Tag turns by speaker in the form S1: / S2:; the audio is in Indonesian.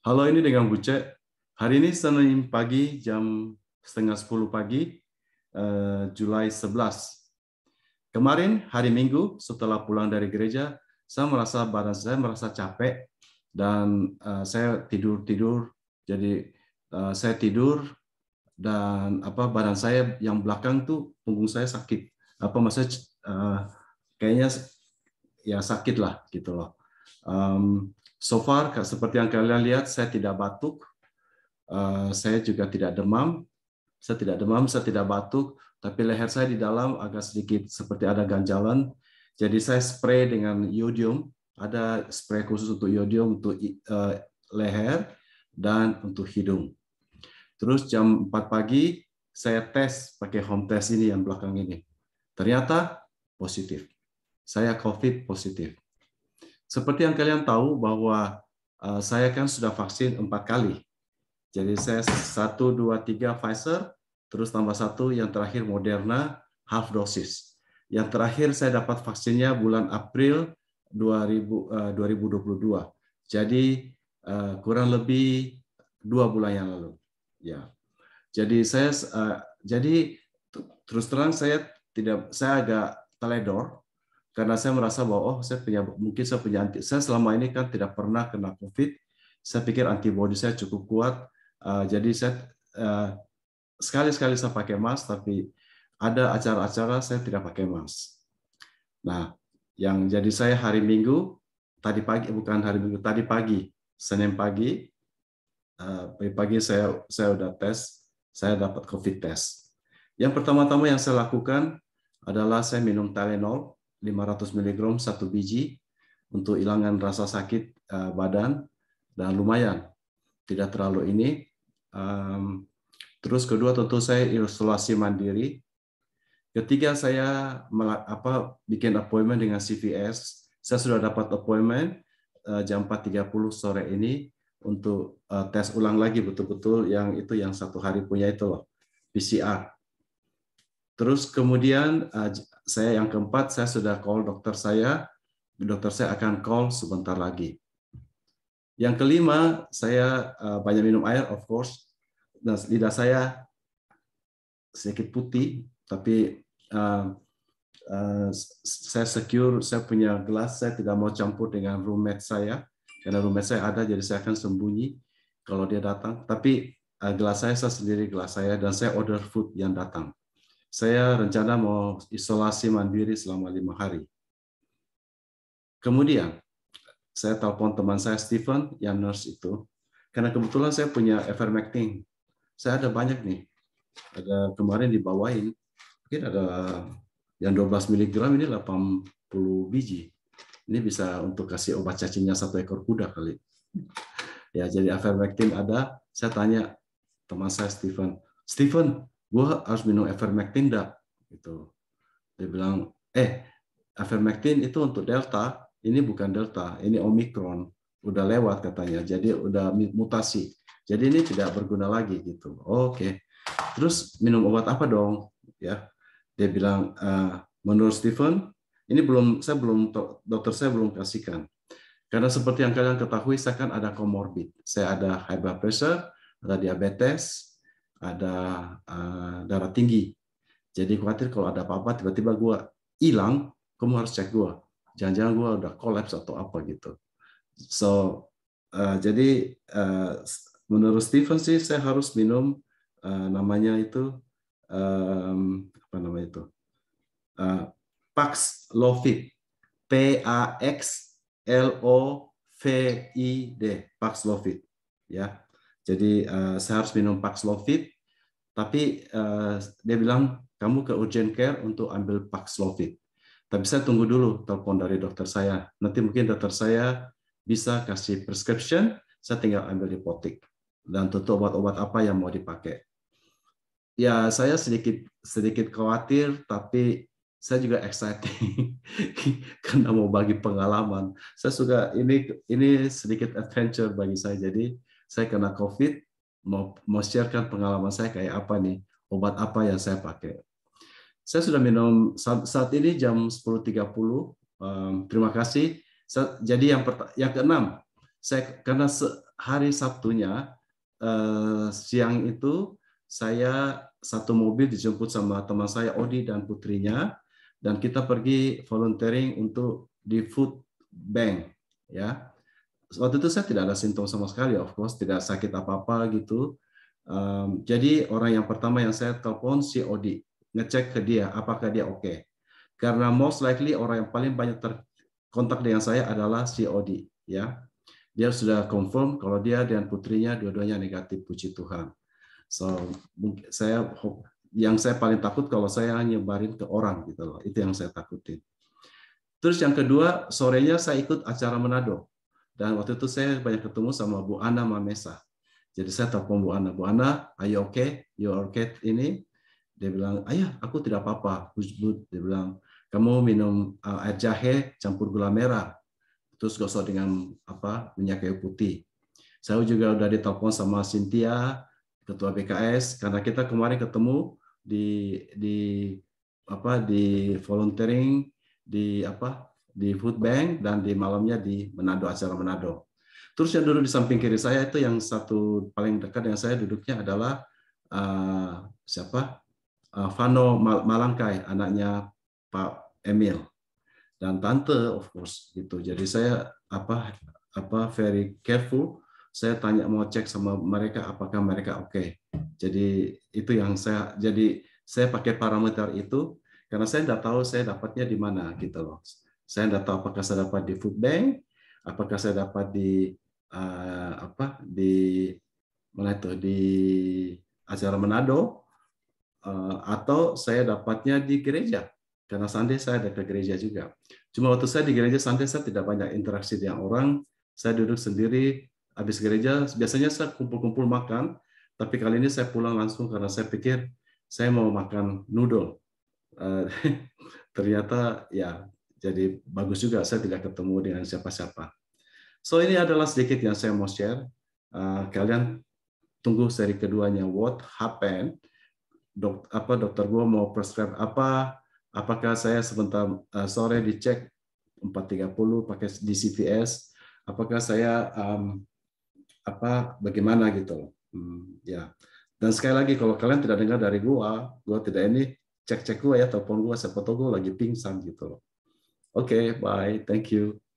S1: Halo, ini dengan Cek. Hari ini Senin pagi jam setengah sepuluh pagi, eh, Julai 11. Kemarin hari Minggu setelah pulang dari gereja, saya merasa badan saya merasa capek dan eh, saya tidur tidur. Jadi eh, saya tidur dan apa badan saya yang belakang tuh punggung saya sakit. Apa maksudnya eh, kayaknya ya sakit lah gitu loh. Um, so far, seperti yang kalian lihat, saya tidak batuk, uh, saya juga tidak demam, saya tidak demam, saya tidak batuk, tapi leher saya di dalam agak sedikit seperti ada ganjalan. Jadi saya spray dengan yodium, ada spray khusus untuk yodium untuk uh, leher dan untuk hidung. Terus jam 4 pagi saya tes pakai home test ini yang belakang ini. Ternyata positif. Saya COVID positif. Seperti yang kalian tahu bahwa eh, saya kan sudah vaksin empat kali. Jadi saya satu, dua, tiga Pfizer, terus tambah satu yang terakhir Moderna half dosis. Yang terakhir saya dapat vaksinnya bulan April 2000, uh, 2022. Jadi eh, kurang lebih dua bulan yang lalu. Ya. Jadi saya eh, jadi terus terang saya tidak saya agak teledor karena saya merasa bahwa oh saya punya mungkin saya punya anti saya selama ini kan tidak pernah kena covid saya pikir antibodi saya cukup kuat uh, jadi saya uh, eh, sekali sekali saya pakai mask tapi ada acara-acara saya tidak pakai mask nah yang jadi saya hari minggu tadi pagi bukan hari minggu tadi pagi senin pagi uh, pagi pagi saya saya udah tes saya dapat covid test yang pertama-tama yang saya lakukan adalah saya minum Tylenol 500 mg satu biji untuk hilangkan rasa sakit eh, badan dan lumayan tidak terlalu ini. terus kedua tentu saya isolasi mandiri. Ketiga saya apa bikin appointment dengan CVS. Saya sudah dapat appointment eh, jam 4.30 sore ini untuk eh, tes ulang lagi betul-betul yang itu yang satu hari punya itu loh PCR. Terus kemudian saya yang keempat, saya sudah call dokter saya, dokter saya akan call sebentar lagi. Yang kelima, saya eh, banyak minum air, of course, dan lidah saya sedikit putih, tapi uh, uh, saya secure, saya punya gelas, saya tidak mau campur dengan roommate saya, karena roommate saya ada, jadi saya akan sembunyi kalau dia datang. Tapi uh, gelas saya, saya sendiri gelas saya, dan saya order food yang datang saya rencana mau isolasi mandiri selama lima hari. Kemudian, saya telepon teman saya, Stephen, yang nurse itu. Karena kebetulan saya punya Evermectin. Saya ada banyak nih. Ada kemarin dibawain, mungkin ada yang 12 mg ini 80 biji. Ini bisa untuk kasih obat cacingnya satu ekor kuda kali. Ya, jadi Evermectin ada. Saya tanya teman saya, Stephen, Stephen, gue harus minum ivermectin dah gitu dia bilang eh ivermectin itu untuk delta ini bukan delta ini omikron udah lewat katanya jadi udah mutasi jadi ini tidak berguna lagi gitu oh, oke okay. terus minum obat apa dong ya dia bilang uh, menurut Stephen ini belum saya belum dokter saya belum kasihkan karena seperti yang kalian ketahui saya kan ada comorbid, saya ada high blood pressure ada diabetes ada uh, darah tinggi. Jadi khawatir kalau ada apa-apa tiba-tiba gue hilang, kamu harus cek gue. Jangan-jangan gue udah kolaps atau apa gitu. So uh, jadi uh, menurut Stephen sih saya harus minum uh, namanya itu um, apa namanya itu uh, Paxlovid P A X L O V I D Paxlovid ya jadi uh, saya harus minum Paxlovid tapi uh, dia bilang kamu ke urgent care untuk ambil Paxlovid. Tapi saya tunggu dulu telepon dari dokter saya. Nanti mungkin dokter saya bisa kasih prescription, saya tinggal ambil hipotik dan tentu obat-obat apa yang mau dipakai. Ya saya sedikit sedikit khawatir, tapi saya juga exciting karena mau bagi pengalaman. Saya suka ini ini sedikit adventure bagi saya. Jadi saya kena COVID, mau, mau sharekan pengalaman saya kayak apa nih, obat apa yang saya pakai. Saya sudah minum saat, saat ini jam 10.30. Um, ehm, terima kasih. Jadi yang yang keenam, saya karena hari Sabtunya uh, siang itu saya satu mobil dijemput sama teman saya Odi dan putrinya dan kita pergi volunteering untuk di food bank ya waktu itu saya tidak ada simptom sama sekali, of course, tidak sakit apa-apa gitu. Um, jadi orang yang pertama yang saya telepon si Odi ngecek ke dia apakah dia oke. Okay. Karena most likely orang yang paling banyak terkontak dengan saya adalah si Odi ya. Dia sudah confirm kalau dia dan putrinya dua-duanya negatif, puji Tuhan. So saya yang saya paling takut kalau saya nyebarin ke orang gitu loh, itu yang saya takutin. Terus yang kedua sorenya saya ikut acara Manado dan waktu itu saya banyak ketemu sama Bu Ana Mamesa. Jadi saya telepon Bu Ana, Bu Ana, ayo, oke, okay? You okay ini? Dia bilang, ayah, aku tidak apa-apa. Dia bilang, kamu minum eh, air jahe campur gula merah, terus gosok dengan apa minyak kayu putih. Saya juga sudah ditelepon sama Cynthia, ketua BKS, karena kita kemarin ketemu di di apa di volunteering di apa di food bank dan di malamnya di Manado acara Manado. Terus yang duduk di samping kiri saya itu yang satu paling dekat dengan saya duduknya adalah uh, siapa? Uh, Vano Malangkai, anaknya Pak Emil dan tante of course gitu. Jadi saya apa apa very careful. Saya tanya mau cek sama mereka apakah mereka oke. Okay. Jadi itu yang saya jadi saya pakai parameter itu karena saya tidak tahu saya dapatnya di mana gitu loh. Saya tidak tahu apakah saya dapat di food bank, apakah saya dapat di uh, apa di mana itu di acara Manado uh, atau saya dapatnya di gereja karena Sunday saya ada ke gereja juga. Cuma waktu saya di gereja Sunday saya tidak banyak interaksi dengan orang. Saya duduk sendiri habis gereja biasanya saya kumpul-kumpul makan, tapi kali ini saya pulang langsung karena saya pikir saya mau makan noodle. Uh, ternyata ya jadi bagus juga saya tidak ketemu dengan siapa-siapa. So ini adalah sedikit yang saya mau share. Eh, kalian tunggu seri keduanya what happened. Dok, apa dokter gua mau prescribe apa? Apakah saya sebentar eh, sore dicek 4.30 pakai di Apakah saya um, apa bagaimana gitu? Hmm, ya. Yeah. Dan sekali lagi kalau kalian tidak dengar dari gua, gua tidak ini cek-cek gua ya telepon gua siapa tahu gua lagi pingsan gitu loh. Okay, bye. Thank you.